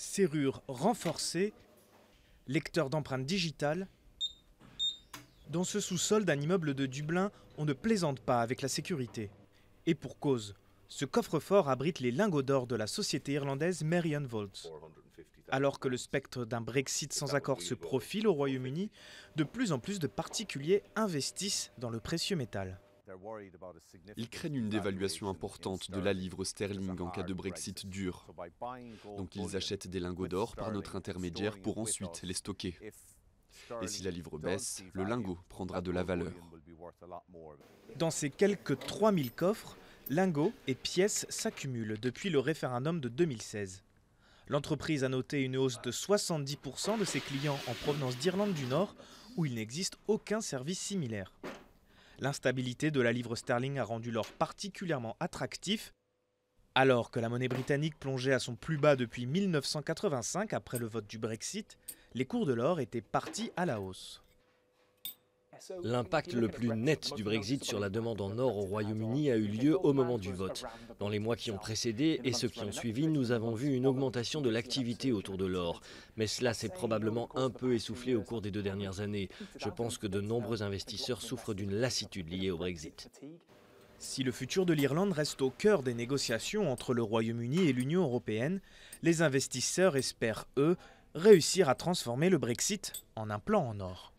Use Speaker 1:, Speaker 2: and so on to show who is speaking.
Speaker 1: serrure renforcée, lecteur d'empreintes digitales. Dans ce sous-sol d'un immeuble de Dublin, on ne plaisante pas avec la sécurité. Et pour cause, ce coffre-fort abrite les lingots d'or de la société irlandaise Merion Volts. Alors que le spectre d'un Brexit sans accord se profile au Royaume-Uni, de plus en plus de particuliers investissent dans le précieux métal.
Speaker 2: Ils craignent une dévaluation importante de la livre sterling en cas de Brexit dur. Donc ils achètent des lingots d'or par notre intermédiaire pour ensuite les stocker. Et si la livre baisse, le lingot prendra de la valeur.
Speaker 1: Dans ces quelques 3000 coffres, lingots et pièces s'accumulent depuis le référendum de 2016. L'entreprise a noté une hausse de 70% de ses clients en provenance d'Irlande du Nord, où il n'existe aucun service similaire. L'instabilité de la livre sterling a rendu l'or particulièrement attractif. Alors que la monnaie britannique plongeait à son plus bas depuis 1985 après le vote du Brexit, les cours de l'or étaient partis à la
Speaker 2: hausse. L'impact le plus net du Brexit sur la demande en or au Royaume-Uni a eu lieu au moment du vote. Dans les mois qui ont précédé et ceux qui ont suivi, nous avons vu une augmentation de l'activité autour de l'or. Mais cela s'est probablement un peu essoufflé au cours des deux dernières années. Je pense que de nombreux investisseurs souffrent d'une lassitude liée au Brexit.
Speaker 1: Si le futur de l'Irlande reste au cœur des négociations entre le Royaume-Uni et l'Union européenne, les investisseurs espèrent, eux, réussir à transformer le Brexit en un plan en or.